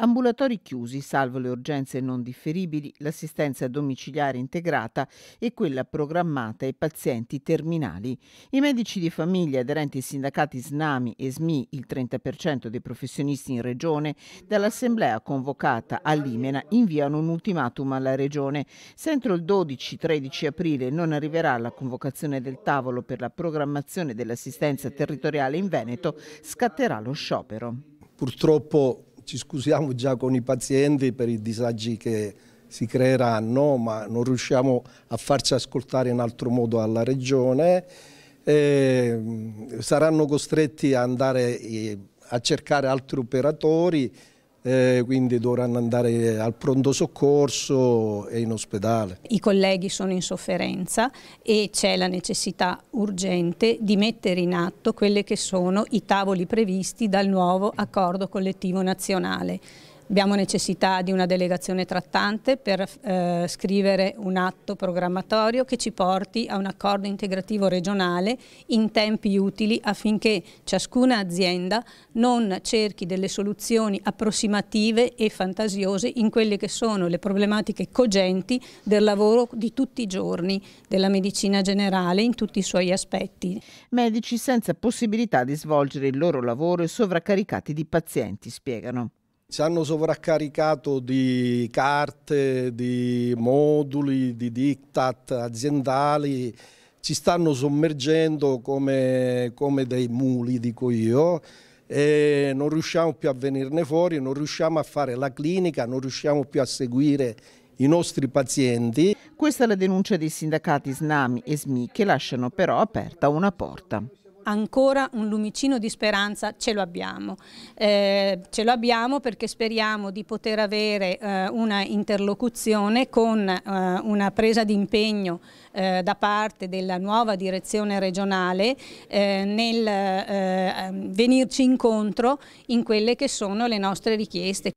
ambulatori chiusi, salvo le urgenze non differibili, l'assistenza domiciliare integrata e quella programmata ai pazienti terminali. I medici di famiglia aderenti ai sindacati SNAMI e SMI, il 30% dei professionisti in regione, dall'assemblea convocata a Limena inviano un ultimatum alla regione. Se entro il 12-13 aprile non arriverà la convocazione del tavolo per la programmazione dell'assistenza territoriale in Veneto, scatterà lo sciopero. Purtroppo ci scusiamo già con i pazienti per i disagi che si creeranno, ma non riusciamo a farci ascoltare in altro modo alla Regione. E mm, saranno costretti ad andare a cercare altri operatori eh, quindi dovranno andare al pronto soccorso e in ospedale. I colleghi sono in sofferenza e c'è la necessità urgente di mettere in atto quelli che sono i tavoli previsti dal nuovo accordo collettivo nazionale Abbiamo necessità di una delegazione trattante per eh, scrivere un atto programmatorio che ci porti a un accordo integrativo regionale in tempi utili affinché ciascuna azienda non cerchi delle soluzioni approssimative e fantasiose in quelle che sono le problematiche cogenti del lavoro di tutti i giorni della medicina generale in tutti i suoi aspetti. Medici senza possibilità di svolgere il loro lavoro e sovraccaricati di pazienti, spiegano. Ci hanno sovraccaricato di carte, di moduli, di diktat aziendali, ci stanno sommergendo come, come dei muli, dico io, e non riusciamo più a venirne fuori, non riusciamo a fare la clinica, non riusciamo più a seguire i nostri pazienti. Questa è la denuncia dei sindacati SNAMI e SMI che lasciano però aperta una porta ancora un lumicino di speranza ce lo abbiamo. Eh, ce lo abbiamo perché speriamo di poter avere eh, una interlocuzione con eh, una presa di impegno eh, da parte della nuova direzione regionale eh, nel eh, ehm, venirci incontro in quelle che sono le nostre richieste.